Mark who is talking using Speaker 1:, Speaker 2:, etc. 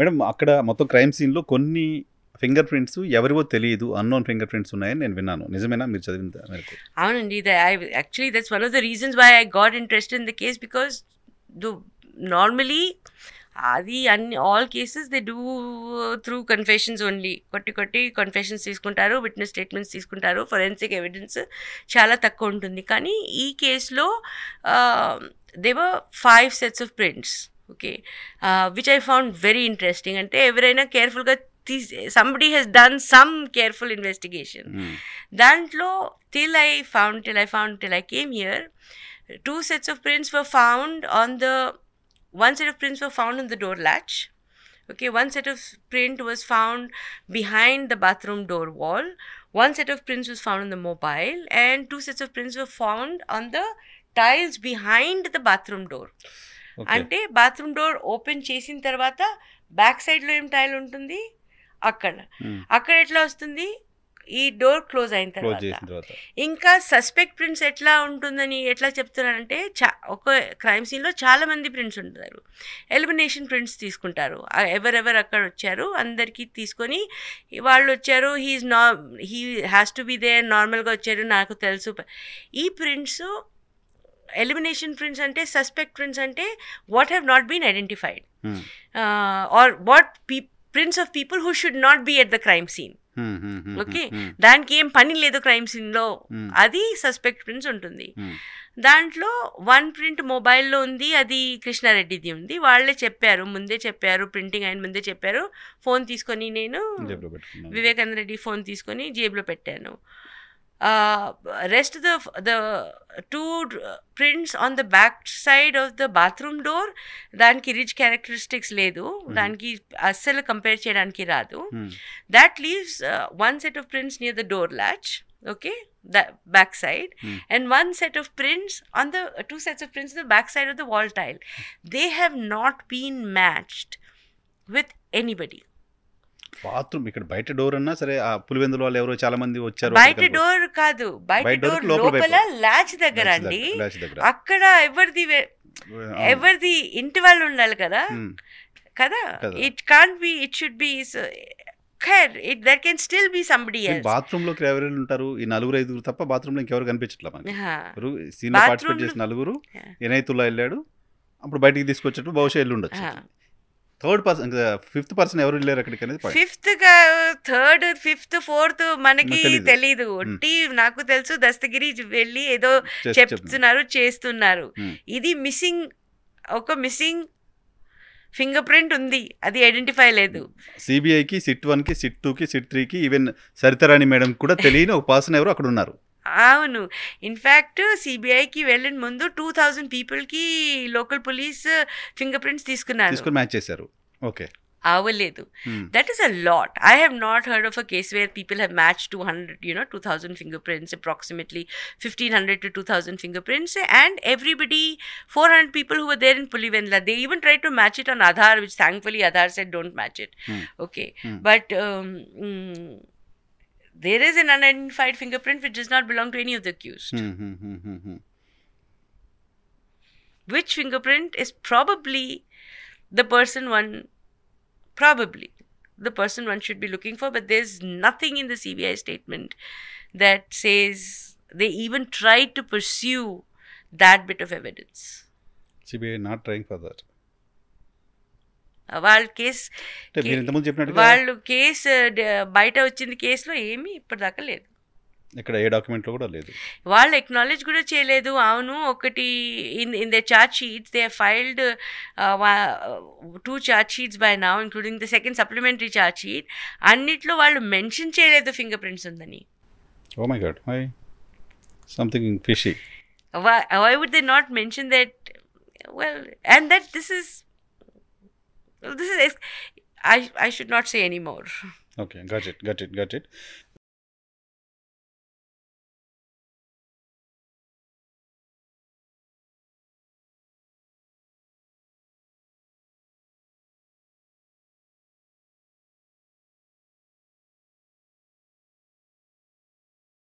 Speaker 1: Madam అక్కడ మొత్తం crime సీన్లో కొన్ని ఫింగర్ ప్రింట్స్ ఎవరివో తెలియదు అన్నోన్ ఫింగర్ ప్రింట్స్ ఉన్నాయని నేను విన్నాను నిజమేనా మీరు చదివిన
Speaker 2: అవునండి I actually that's one of the reasons why I got interest in the case because దు నార్మలీ అది అన్ని all cases they do through confessions only కొట్టి కొట్టి కన్ఫెషన్స్ తీసుకుంటారు విట్నెస్ స్టేట్మెంట్స్ తీసుకుంటారు ఫొరెన్సిక్ ఎవిడెన్స్ చాలా తక్కువ ఉంటుంది కానీ ఈ కేసులో there were five sets of prints okay which I found very interesting అంటే ఎవరైనా కేర్ఫుల్గా this somebody he's done some careful investigation దాంట్లో till I found till I found till I came here two sets of prints were found on the one set of prints were found on the door latch okay one set of print was found behind the bathroom door wall one set of prints was found on the mobile and two sets of prints were found on the tiles behind the bathroom door అంటే bathroom door open చేసిన తర్వాత back సైడ్లో ఏం tile ఉంటుంది అక్కడ అక్కడ ఎట్లా వస్తుంది ఈ డోర్ క్లోజ్ అయిన తర్వాత ఇంకా సస్పెక్ట్ ప్రింట్స్ ఎట్లా ఉంటుందని ఎట్లా చెప్తున్నానంటే చా ఒక క్రైమ్ సీన్లో చాలా మంది ప్రింట్స్ ఉంటారు ఎలిమినేషన్ ప్రింట్స్ తీసుకుంటారు ఎవరెవరు అక్కడ వచ్చారు అందరికీ తీసుకొని వాళ్ళు వచ్చారు హీఈ్ నా he has to be they నార్మల్గా వచ్చారు నాకు తెలుసు ఈ ప్రింట్స్ ఎలిమినేషన్ ప్రింట్స్ అంటే సస్పెక్ట్ ప్రింట్స్ అంటే what have not been identified or what prints prints of people who should not be at the crime scene okay దానికి ఏం పని లేదు క్రైమ్ సీన్లో hmm. అది సస్పెక్ట్ ప్రిన్స్ ఉంటుంది hmm. దాంట్లో వన్ ప్రింట్ మొబైల్లో ఉంది అది కృష్ణారెడ్డిది ఉంది వాళ్ళే చెప్పారు ముందే చెప్పారు ప్రింటింగ్ అయిన ముందే చెప్పారు ఫోన్ తీసుకొని నేను వివేకానంద రెడ్డి ఫోన్ తీసుకొని జేబులో పెట్టాను uh, rest of the the two prints on the back side of the bathroom door దానికి రిచ్ క్యారెక్టరిస్టిక్స్ లేదు దానికి అస్సలు కంపేర్ చేయడానికి రాదు that leaves one set of prints near the door latch okay the back side and one set of prints on the two sets of prints the back side of the wall tile they have not been matched with anybody
Speaker 1: bathroom ఇక్కడ బయట door అన్నా సరే ఆ పులివెందుల వాళ్ళు ఎవరో చాలా మంది వచ్చారు బయట డోర్
Speaker 2: కాదు బయట డోర్ లోపల లాచ్ దగ్గర అండి అక్కడ ఎవరిది ఎవరిది ఇంటి వాళ్ళు ఉండాలి కదా కదా it can be it should be ఖైర్ it there can still be somebody else
Speaker 1: bathroom లో ఎవరు ఉంటారు ఈ నలుగురు ఐదుగురు తప్ప బాత్రూమ్ లో ఇంకెవరు కనిపించట్లేదు మనకి సీన్ పార్టిసిపేట్ చేసిన నలుగురు ఎనైతుల్లా వెళ్ళాడు అప్పుడు బయటికి తీసుకొచ్చేటప్పుడు బహుశా ఎల్లుండొచ్చు థర్డ్ పర్సన్ ఫిఫ్త్ పర్సన్ ఎవరు లేరు అక్కడికి అనేది
Speaker 2: ఫిఫ్త్ థర్డ్ ఫిఫ్త్ ఫోర్త్ మనకి తెలీదు ఒట్టి నాకు తెలుసు దస్తగిరి వెళ్ళి ఏదో చెప్తున్నారు చేస్తున్నారు ఇది మిస్సింగ్ ఒక మిస్సింగ్ ఫింగర్ ప్రింట్ ఉంది అది ఐడెంటిఫై లేదు
Speaker 1: సిబిఐకి సిట్ వన్ కి సిట్ టూ కి సిట్ త్రీకి ఈవెన్ సరితరాణి మేడం కూడా తెలియని ఒక పర్సన్ ఎవరు అక్కడ ఉన్నారు
Speaker 2: అవును ఇన్ఫ్యాక్ట్ సిబిఐకి వెళ్ళిన ముందు టూ థౌజండ్ పీపుల్కి లోకల్ పోలీస్ ఫింగర్ ప్రింట్స్ తీసుకున్నారు తీసుకుని మ్యాచ్
Speaker 1: చేశారు ఓకే
Speaker 2: అవ్వలేదు that is a lot I have not heard of a case where people have match two hundred you know two thousand finger prints approximately fifteen hundred to two thousand finger prints and everybody four hundred people who there in Pulivendula they even try to match it on Aadhaar which thankfully Aadhaar set don't match it okay but there is an unidentified fingerprint which does not belong to any of the accused.
Speaker 1: Mm-hmm.
Speaker 2: Which fingerprint is probably the person one, probably the person one should be looking for, but there's nothing in the CBI statement that says they even tried to pursue that bit of
Speaker 1: evidence. CBI not trying for that. వాళ్ళ case వాళ్ళు
Speaker 2: case బయట వచ్చింది కేసులో ఏమీ ఇప్పటిదాకా లేదు
Speaker 1: ఇక్కడ ఏ కూడా లేదు
Speaker 2: వాళ్ళు ఎక్నాలెడ్జ్ కూడా చేయలేదు అవును ఒకటి in in the charge sheets they filed two charge sheets by now including the second supplementary charge sheet అన్నిట్లో వాళ్ళు మెన్షన్ చేయలేదు ఫింగర్ ప్రింట్స్ ఉందని
Speaker 1: oh my God my something fishy
Speaker 2: why would they not mention that well and that this is This is I I should not say anymore.
Speaker 1: Okay, got it, got it, got it.